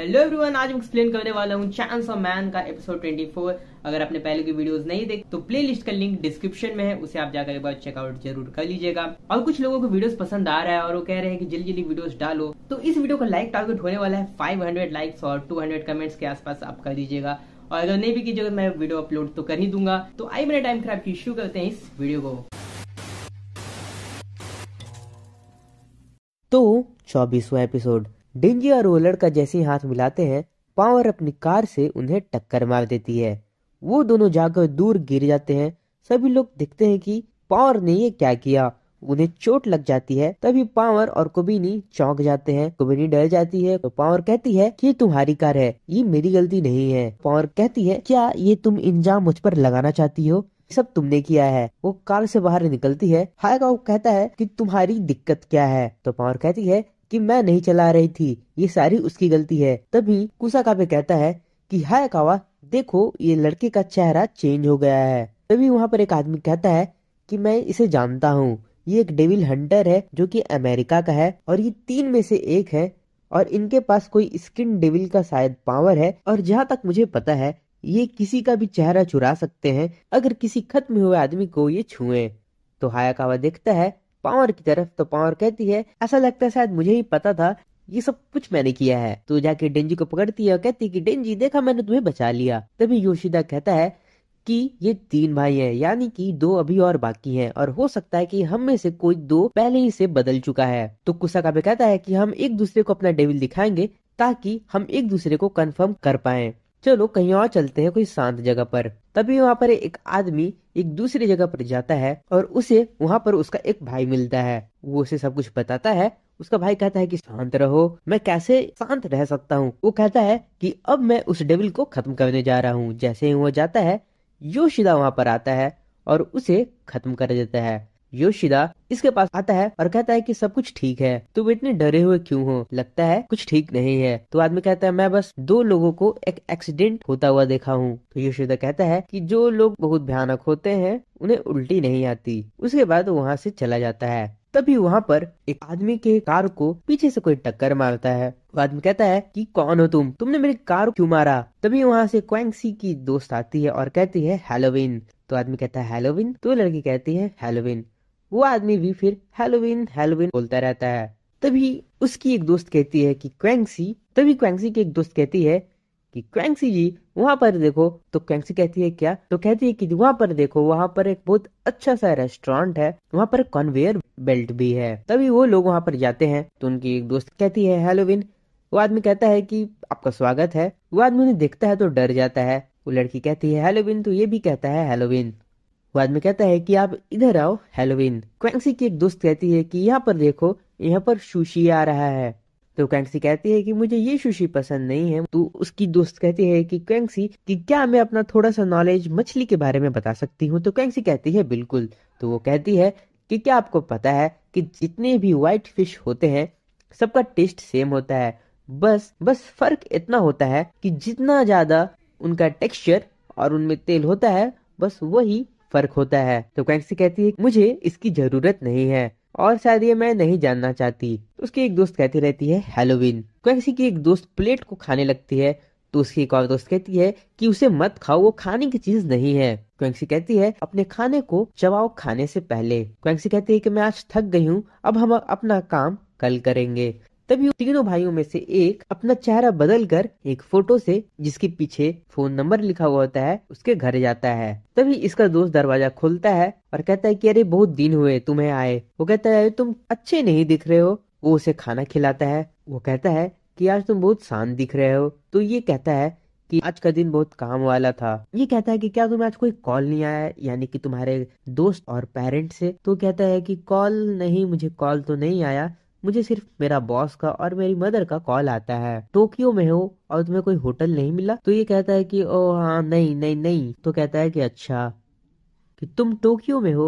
hello everyone आज मैं explain करने वाला हूँ चांस ऑफ मैन का एपिसोड 24 अगर आपने पहले की वीडियोस नहीं देख तो प्लेलिस्ट का लिंक डिस्क्रिप्शन में है उसे आप जाकर एक बार चेकआउट जरूर कर लीजिएगा और कुछ लोगों को वीडियोस पसंद आ रहा है और वो कह रहे हैं कि जल्दी जल्दी वीडियोस डालो तो इस वीडियो का लाइक टारगेट होने वाला है फाइव लाइक्स और टू कमेंट्स के आसपास आप कर लीजिएगा और अगर नहीं भी कीजिएगा मैं वीडियो अपलोड तो कर ही दूंगा तो आई मेरे टाइम खराब की इश्यू करते हैं इस वीडियो को तो चौबीसवा एपिसोड डिंजी और वो लड़का जैसे ही हाथ मिलाते हैं पावर अपनी कार से उन्हें टक्कर मार देती है वो दोनों जाकर दूर गिर जाते हैं सभी लोग देखते हैं कि पावर ने ये क्या किया उन्हें चोट लग जाती है तभी पावर और कुबिनी चौंक जाते हैं कुबिनी डर जाती है तो पावर कहती है कि ये तुम्हारी कार है ये मेरी गलती नहीं है पावर कहती है क्या ये तुम इंजाम मुझ पर लगाना चाहती हो सब तुमने किया है वो कार से बाहर निकलती है हायगाव कहता है कि तुम्हारी दिक्कत क्या है तो पावर कहती है कि मैं नहीं चला रही थी ये सारी उसकी गलती है तभी कुसाकाबे कहता है कि हाय कावा देखो ये लड़के का चेहरा चेंज हो गया है तभी वहाँ पर एक आदमी कहता है कि मैं इसे जानता हूँ ये एक डेविल हंटर है जो कि अमेरिका का है और ये तीन में से एक है और इनके पास कोई स्किन डेविल का शायद पावर है और जहाँ तक मुझे पता है ये किसी का भी चेहरा चुरा सकते हैं अगर किसी खत्म हुए आदमी को ये छुए तो हायाकावा देखता है पावर की तरफ तो पावर कहती है ऐसा लगता है शायद मुझे ही पता था ये सब कुछ मैंने किया है तो जाके डेंजी को पकड़ती है और कहती है कि डेंजी देखा मैंने तुम्हें बचा लिया तभी योशिदा कहता है कि ये तीन भाई हैं यानी कि दो अभी और बाकी हैं और हो सकता है कि हम में से कोई दो पहले ही से बदल चुका है तो कुसाका भी कहता है कि हम एक दूसरे को अपना डेविल दिखाएंगे ताकि हम एक दूसरे को कंफर्म कर पाए चलो कहीं और चलते हैं कोई शांत जगह पर तभी वहाँ पर एक आदमी एक दूसरी जगह पर जाता है और उसे वहाँ पर उसका एक भाई मिलता है वो उसे सब कुछ बताता है उसका भाई कहता है कि शांत रहो मैं कैसे शांत रह सकता हूँ वो कहता है कि अब मैं उस डेविल को खत्म करने जा रहा हूँ जैसे ही वो जाता है योशिदा वहाँ पर आता है और उसे खत्म कर देता है योशिदा इसके पास आता है और कहता है कि सब कुछ ठीक है तुम इतने डरे हुए क्यों हो लगता है कुछ ठीक नहीं है तो आदमी कहता है मैं बस दो लोगों को एक एक्सीडेंट होता हुआ देखा हूँ तो योशिदा कहता है कि जो लोग बहुत भयानक होते हैं उन्हें उल्टी नहीं आती उसके बाद वहाँ से चला जाता है तभी वहाँ पर एक आदमी के कार को पीछे से कोई टक्कर मारता है वो आदमी कहता है कि कौन हो तुम तुमने मेरी कार क्यों मारा तभी वहाँ से क्वेंसी की दोस्त आती है और कहती है हेलोविन तो आदमी कहता है हेलोविन तो लड़की कहती है हेलोविन वो आदमी भी फिर हेलोविन हेलोविन बोलता रहता है तभी उसकी एक दोस्त कहती है कि क्वेंसी तभी क्वेंसी की एक दोस्त कहती है कि क्वेंसी जी वहां पर देखो तो क्वेंसी कहती है क्या तो कहती है कि वहां पर देखो वहां पर एक बहुत अच्छा सा रेस्टोरेंट है वहां पर कन्वेयर बेल्ट भी है तभी वो लोग वहां पर जाते हैं तो उनकी एक दोस्त कहती है हेलोविन वो आदमी कहता है कि आपका स्वागत है वो आदमी उन्हें देखता है तो डर जाता है वो लड़की कहती है हेलोविन तो ये भी कहता है हेलोविन बाद में कहता है कि आप इधर आओ हेलोविन क्वेंसी की एक दोस्त कहती है कि यहाँ पर देखो यहाँ पर शुशी आ रहा है तो क्वेंसी कहती है कि मुझे ये शुशी पसंद नहीं है तो उसकी दोस्त कहती है कि क्वेंसी कि क्या मैं अपना थोड़ा सा नॉलेज मछली के बारे में बता सकती हूँ तो क्वेंसी कहती है बिल्कुल तो वो कहती है कि क्या आपको पता है कि जितने भी व्हाइट फिश होते हैं सबका टेस्ट सेम होता है बस बस फर्क इतना होता है कि जितना ज्यादा उनका टेक्सचर और उनमें तेल होता है बस वही फर्क होता है तो कैक्सी कहती है मुझे इसकी जरूरत नहीं है और शायद ये मैं नहीं जानना चाहती तो उसकी एक दोस्त कहती रहती है हेलोविन कैक्सी की एक दोस्त प्लेट को खाने लगती है तो उसकी एक और दोस्त कहती है कि उसे मत खाओ वो खाने की चीज नहीं है क्वेंसी कहती है अपने खाने को चबाओ खाने से पहले क्वेंसी कहती है कि मैं आज थक गई हूँ अब हम अपना काम कल करेंगे तभी तीनों भाइयों में से एक अपना चेहरा बदल कर एक फोटो से जिसके पीछे फोन नंबर लिखा हुआ होता है उसके घर जाता है तभी इसका दोस्त दरवाजा खोलता है और कहता है कि अरे बहुत दिन हुए तुम्हें आए वो कहता है तुम अच्छे नहीं दिख रहे हो वो उसे खाना खिलाता है वो कहता है कि आज तुम बहुत शांत दिख रहे हो तो ये कहता है कि आज का दिन बहुत काम वाला था ये कहता है कि क्या तुम्हें आज कोई कॉल नहीं आया यानी कि तुम्हारे दोस्त और पेरेंट से तो कहता है कि कॉल नहीं मुझे कॉल तो नहीं आया मुझे सिर्फ मेरा बॉस का और मेरी मदर का कॉल आता है टोक्यो तो में हो और तुम्हें कोई होटल नहीं मिला तो ये कहता है कि ओ हाँ नहीं नहीं नहीं तो कहता है कि अच्छा कि तुम टोक्यो में हो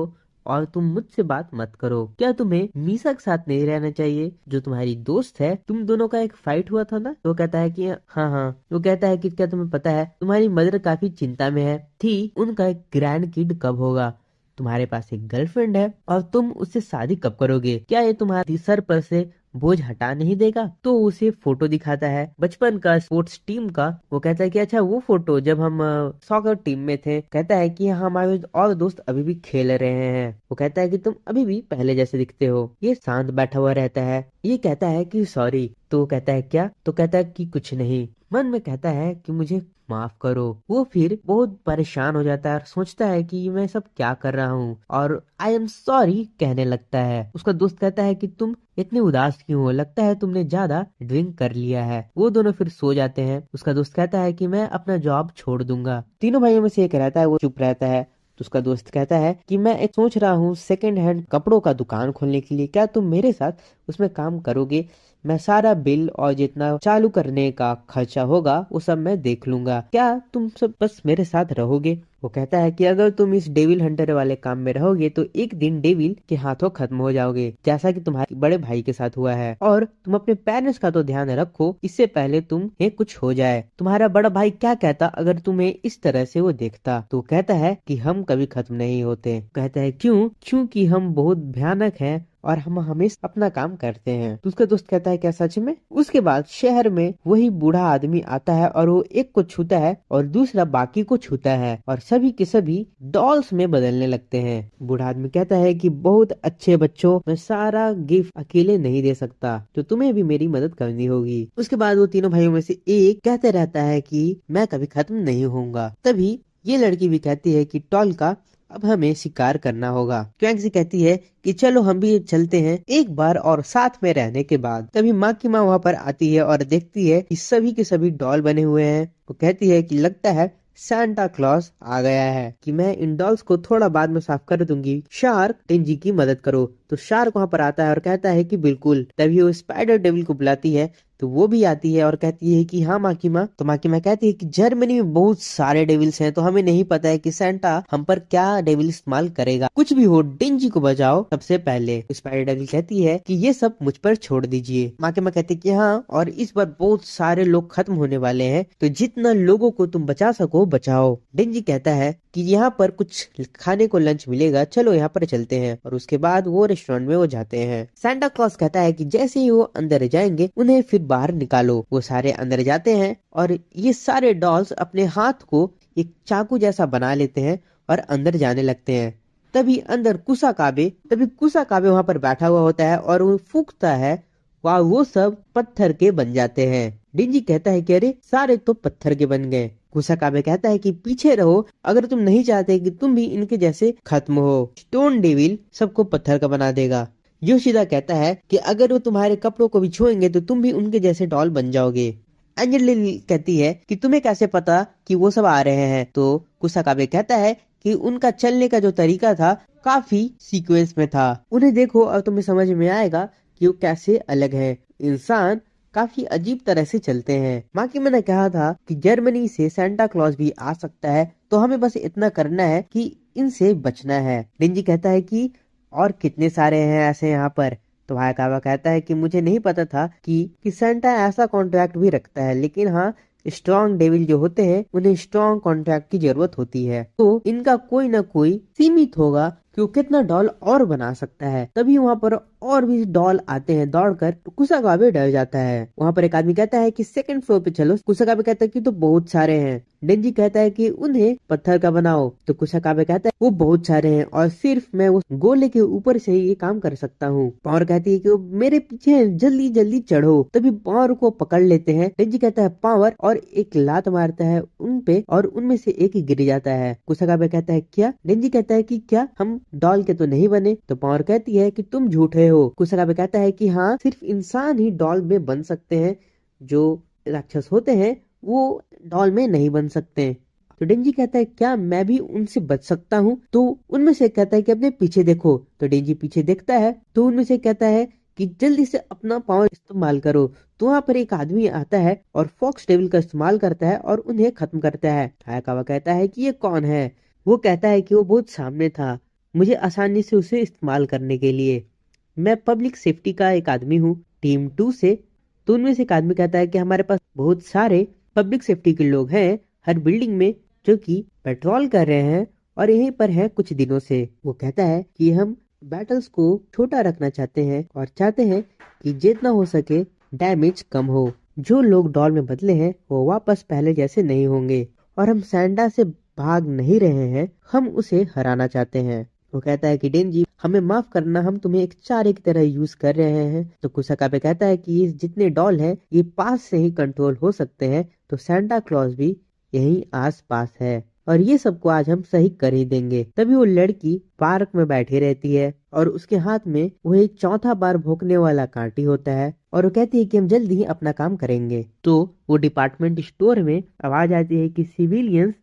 और तुम मुझसे बात मत करो क्या तुम्हें मीसा के साथ नहीं रहना चाहिए जो तुम्हारी दोस्त है तुम दोनों का एक फाइट हुआ था ना तो कहता है कि हाँ हाँ वो कहता है कि क्या तुम्हें पता है तुम्हारी मदर काफी चिंता में है थी उनका एक ग्रैंड किड कब होगा तुम्हारे पास एक गर्लफ्रेंड है और तुम उससे शादी कब करोगे क्या ये तुम्हारे सर पर से बोझ हटा नहीं देगा तो उसे फोटो दिखाता है बचपन का स्पोर्ट्स टीम का वो कहता है कि अच्छा वो फोटो जब हम सॉकर टीम में थे कहता है कि हमारे और दोस्त अभी भी खेल रहे हैं वो कहता है कि तुम अभी भी पहले जैसे दिखते हो ये शांत बैठा हुआ रहता है ये कहता है कि सॉरी तो वो कहता है क्या तो कहता है कि कुछ नहीं मन में कहता है कि मुझे माफ करो वो फिर बहुत परेशान हो जाता है और सोचता है कि मैं सब क्या कर रहा हूँ और आई एम सॉरी कहने लगता है उसका दोस्त कहता है कि तुम इतने उदास क्यों हो लगता है तुमने ज्यादा ड्रिंक कर लिया है वो दोनों फिर सो जाते हैं उसका दोस्त कहता है कि मैं अपना जॉब छोड़ दूंगा तीनों भाइयों में से एक रहता है वो चुप रहता है तो उसका दोस्त कहता है कि मैं एक सोच रहा हूँ सेकेंड हैंड कपड़ों का दुकान खोलने के लिए क्या तुम मेरे साथ उसमें काम करोगे मैं सारा बिल और जितना चालू करने का खर्चा होगा वो सब मैं देख लूंगा क्या तुम सब बस मेरे साथ रहोगे वो कहता है कि अगर तुम इस डेविल हंटर वाले काम में रहोगे तो एक दिन डेविल के हाथों खत्म हो जाओगे जैसा कि तुम्हारे बड़े भाई के साथ हुआ है और तुम अपने पेरेंट्स का तो ध्यान रखो इससे पहले तुम ये कुछ हो जाए तुम्हारा बड़ा भाई क्या कहता अगर तुम्हें इस तरह से वो देखता तो कहता है कि हम कभी खत्म नहीं होते कहता है क्यों क्योंकि हम बहुत भयानक है और हम हमेशा अपना काम करते हैं तो उसका दोस्त कहता है क्या सच में उसके बाद शहर में वही बूढ़ा आदमी आता है और वो एक को छूता है और दूसरा बाकी को छूता है और सभी के सभी डॉल्स में बदलने लगते हैं बूढ़ा आदमी कहता है कि बहुत अच्छे बच्चों मैं सारा गिफ्ट अकेले नहीं दे सकता तो तुम्हें भी मेरी मदद करनी होगी उसके बाद वो तीनों भाइयों में से एक कहते रहता है की मैं कभी खत्म नहीं होऊंगा तभी ये लड़की भी कहती है की टॉल का अब हमें शिकार करना होगा क्वैंक्सी कहती है कि चलो हम भी चलते हैं एक बार और साथ में रहने के बाद तभी माँ की माँ वहाँ पर आती है और देखती है कि सभी के सभी डॉल बने हुए हैं वो कहती है कि लगता है सेंटा क्लॉज आ गया है कि मैं इन डॉल्स को थोड़ा बाद में साफ कर दूंगी शार्क टेंजी की मदद करो तो शार्क वहाँ पर आता है और कहता है कि बिल्कुल तभी वो स्पाइडर डेविल को बुलाती है तो वो भी आती है और कहती है कि हाँ माकिमा तो माकिमा कहती है कि जर्मनी में बहुत सारे डेविल्स हैं तो हमें नहीं पता है कि सेंटा हम पर क्या डेविल इस्तेमाल करेगा कुछ भी हो डिंजी को बचाओ सबसे पहले स्पाइडर डेविल कहती है कि ये सब मुझ पर छोड़ दीजिए माकिमा कहती है कि हाँ और इस बार बहुत सारे लोग खत्म होने वाले हैं तो जितना लोगों को तुम बचा सको बचाओ डेंजी कहता है कि यहाँ पर कुछ खाने को लंच मिलेगा चलो यहाँ पर चलते हैं और उसके बाद वो रेस्टोरेंट में वो जाते हैं सेंटा क्लॉस कहता है कि जैसे ही वो अंदर जाएंगे उन्हें फिर बाहर निकालो वो सारे अंदर जाते हैं और ये सारे डॉल्स अपने हाथ को एक चाकू जैसा बना लेते हैं और अंदर जाने लगते हैं तभी अंदर कुसा काबे तभी कुसा काबे वहां पर बैठा हुआ होता है और वो फूकता है वह वो सब पत्थर के बन जाते हैं डिंजी कहता है कि अरे सारे तो पत्थर के बन गए कुसा काबे कहता है कि पीछे रहो अगर तुम नहीं चाहते कि तुम भी इनके जैसे खत्म हो स्टोन डेविल सबको पत्थर का बना देगा योशिदा कहता है कि अगर वो तुम्हारे कपड़ों को भी छुएंगे तो तुम भी उनके जैसे डॉल बन जाओगे अंजलि कहती है कि तुम्हें कैसे पता कि वो सब आ रहे हैं तो कुसाकाबे कहता है कि उनका चलने का जो तरीका था काफी सीक्वेंस में था उन्हें देखो और तुम्हें समझ में आएगा कि वो कैसे अलग है इंसान काफी अजीब तरह से चलते हैं माँ की मैंने कहा था कि जर्मनी से सेंटा क्लॉज भी आ सकता है तो हमें बस इतना करना है कि इनसे बचना है रिंजी कहता है कि और कितने सारे हैं ऐसे यहाँ पर तो काबा कहता है कि मुझे नहीं पता था कि, कि सेंटा ऐसा कॉन्ट्रैक्ट भी रखता है लेकिन हाँ स्ट्रॉन्ग डेविल जो होते हैं उन्हें स्ट्रॉन्ग कॉन्ट्रैक्ट की जरूरत होती है तो इनका कोई ना कोई सीमित होगा कि वो कितना डॉल और बना सकता है तभी वहाँ पर और भी डॉल आते हैं दौड़कर तो कुसागा डर जाता है वहाँ पर एक आदमी कहता है कि सेकंड फ्लोर पे चलो कुसागा भी कहता है कि तो बहुत सारे हैं डेंजी कहता है कि उन्हें पत्थर का बनाओ तो कुशाकाबे कहता है वो बहुत सारे हैं और सिर्फ मैं उस गोले के ऊपर से ही ये काम कर सकता हूँ पावर कहती है कि वो मेरे पीछे जल्दी जल्दी चढ़ो तभी पावर को पकड़ लेते हैं डेंजी कहता है पावर और एक लात मारता है उन पे और उनमें से एक ही गिर जाता है कुशाकाबे कहता है क्या डेंजी कहता है की क्या हम डॉल के तो नहीं बने तो पावर कहती है की तुम झूठे हो कुसराबे कहता है कि हाँ सिर्फ इंसान ही डॉल में बन सकते हैं जो राक्षस होते हैं वो डॉल में नहीं बन सकते तो डेंजी कहता है क्या मैं भी उनसे बच सकता हूँ तो उनमें से कहता है कि अपने पीछे देखो तो डेंजी पीछे देखता है तो उनमें से कहता है कि जल्दी से अपना पावर इस्तेमाल करो तो वहाँ पर एक आदमी आता है और फॉक्स टेबल का इस्तेमाल करता है और उन्हें खत्म करता है हायाकावा कहता है कि ये कौन है वो कहता है कि वो बहुत सामने था मुझे आसानी से उसे इस्तेमाल करने के लिए मैं पब्लिक सेफ्टी का एक आदमी हूँ टीम टू से तो उनमें से एक आदमी कहता है कि हमारे पास बहुत सारे पब्लिक सेफ्टी के लोग हैं हर बिल्डिंग में जो कि पेट्रोल कर रहे हैं और यहीं पर है कुछ दिनों से वो कहता है कि हम बैटल्स को छोटा रखना चाहते हैं और चाहते हैं कि जितना हो सके डैमेज कम हो जो लोग डॉल में बदले हैं वो वापस पहले जैसे नहीं होंगे और हम सैंडा से भाग नहीं रहे हैं हम उसे हराना चाहते हैं वो कहता है कि डेन जी हमें माफ करना हम तुम्हें एक चारे की तरह यूज कर रहे हैं तो पे कहता है कि ये जितने डॉल हैं ये पास से ही कंट्रोल हो सकते हैं तो सेंटा क्लॉज भी यही आस पास है और ये सबको आज हम सही कर ही देंगे तभी वो लड़की पार्क में बैठी रहती है और उसके हाथ में वो एक चौथा बार भोंकने वाला कांटी होता है और वो कहती है कि हम जल्द ही अपना काम करेंगे तो वो डिपार्टमेंट स्टोर में आवाज आती है कि सिविलियंस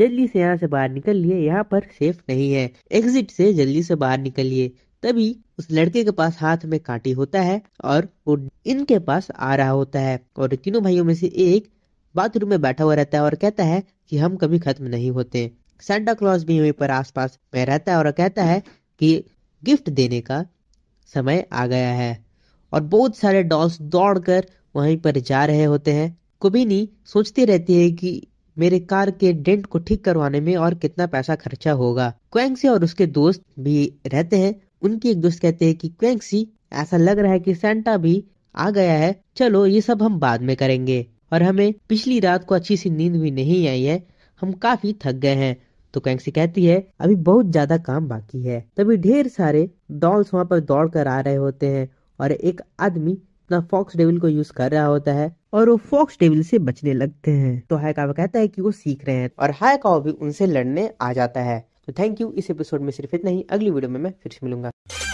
जल्दी से यहाँ से बाहर निकल लिए यहाँ पर सेफ नहीं है एग्जिट से जल्दी से बाहर निकलिए तभी उस लड़के के पास हाथ में कांटी होता है और वो इनके पास आ रहा होता है और तीनों भाइयों में से एक बाथरूम में बैठा हुआ रहता है और कहता है कि हम कभी खत्म नहीं होते सेंटा क्लॉज भी वहीं पर आसपास में रहता है और कहता है कि गिफ्ट देने का समय आ गया है और बहुत सारे डॉल्स दौड़कर वहीं पर जा रहे होते हैं कुबिनी सोचती रहती है कि मेरे कार के डेंट को ठीक करवाने में और कितना पैसा खर्चा होगा क्वेंसी और उसके दोस्त भी रहते हैं उनकी एक दोस्त कहते हैं कि क्वेंसी ऐसा लग रहा है कि सेंटा भी आ गया है चलो ये सब हम बाद में करेंगे और हमें पिछली रात को अच्छी सी नींद भी नहीं आई है हम काफी थक गए हैं तो क्वेंसी कहती है अभी बहुत ज्यादा काम बाकी है तभी ढेर सारे डॉल्स वहाँ पर दौड़ कर आ रहे होते हैं और एक आदमी अपना फॉक्स डेविल को यूज कर रहा होता है और वो फॉक्स डेविल से बचने लगते हैं तो हायकावा कहता है कि वो सीख रहे हैं और हायकावा भी उनसे लड़ने आ जाता है तो थैंक यू इस एपिसोड में सिर्फ इतना ही अगली वीडियो में मैं फिर से मिलूंगा